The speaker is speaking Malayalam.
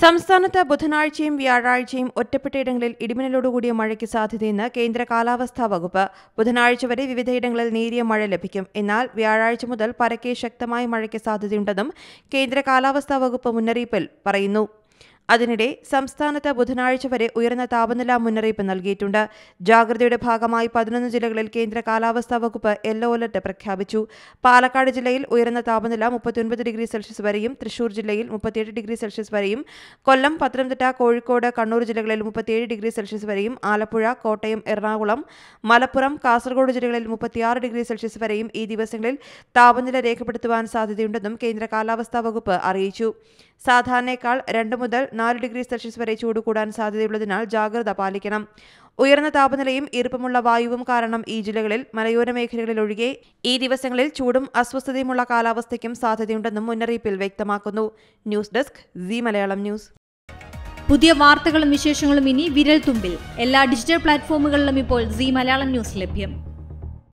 സംസ്ഥാനത്ത് ബുധനാഴ്ചയും വ്യാഴാഴ്ചയും ഒറ്റപ്പെട്ടയിടങ്ങളിൽ ഇടിമിന്നലോടുകൂടിയ മഴയ്ക്ക് സാധ്യതയെന്ന് കേന്ദ്ര കാലാവസ്ഥാ വകുപ്പ് ബുധനാഴ്ച വരെ വിവിധയിടങ്ങളിൽ നേരിയ മഴ ലഭിക്കും എന്നാൽ വ്യാഴാഴ്ച മുതൽ പരക്കെ ശക്തമായ മഴയ്ക്ക് സാധ്യതയുണ്ടെന്നും കേന്ദ്ര കാലാവസ്ഥാ വകുപ്പ് മുന്നറിയിപ്പിൽ പറയുന്നു അതിനിടെ സംസ്ഥാനത്ത് ബുധനാഴ്ച വരെ ഉയർന്ന താപനില മുന്നറിയിപ്പ് നൽകിയിട്ടുണ്ട് ജാഗ്രതയുടെ ഭാഗമായി പതിനൊന്ന് ജില്ലകളിൽ കേന്ദ്ര കാലാവസ്ഥാ വകുപ്പ് യെല്ലോ അലർട്ട് പ്രഖ്യാപിച്ചു പാലക്കാട് ജില്ലയിൽ ഉയർന്ന താപനില മുപ്പത്തിയൊൻപത് ഡിഗ്രി സെൽഷ്യസ് വരെയും തൃശൂർ ജില്ലയിൽ മുപ്പത്തിയെട്ട് ഡിഗ്രി സെൽഷ്യസ് വരെയും കൊല്ലം പത്തനംതിട്ട കോഴിക്കോട് കണ്ണൂർ ജില്ലകളിൽ മുപ്പത്തിയേഴ് ഡിഗ്രി സെൽഷ്യസ് വരെയും ആലപ്പുഴ കോട്ടയം എറണാകുളം മലപ്പുറം കാസർഗോഡ് ജില്ലകളിൽ മുപ്പത്തിയാറ് ഡിഗ്രി സെൽഷ്യസ് വരെയും ഈ ദിവസങ്ങളിൽ താപനില രേഖപ്പെടുത്തുവാൻ സാധ്യതയുണ്ടെന്നും കേന്ദ്ര കാലാവസ്ഥാ വകുപ്പ് അറിയിച്ചു സാധാരണയേക്കാൾ രണ്ട് മുതൽ നാല് ഡിഗ്രി സെൽഷ്യസ് വരെ ചൂട് കൂടാൻ സാധ്യതയുള്ളതിനാൽ ജാഗ്രത പാലിക്കണം ഉയർന്ന താപനിലയും ഈർപ്പമുള്ള വായുവും കാരണം ഈ ജില്ലകളിൽ മലയോര മേഖലകളിലൊഴികെ ഈ ദിവസങ്ങളിൽ ചൂടും അസ്വസ്ഥതയുമുള്ള കാലാവസ്ഥയ്ക്കും സാധ്യതയുണ്ടെന്നും മുന്നറിയിപ്പിൽ വ്യക്തമാക്കുന്നു news desk C Malayalam news പുതിയ വാർത്തകളും വിശേഷങ്ങളും ഇനി വിരൽ തുമ്പിൽ എല്ലാ ഡിജിറ്റൽ പ്ലാറ്റ്ഫോമുകളിലും ഇപ്പോൾ സി മലയാളം ന്യൂസ് ലഭ്യം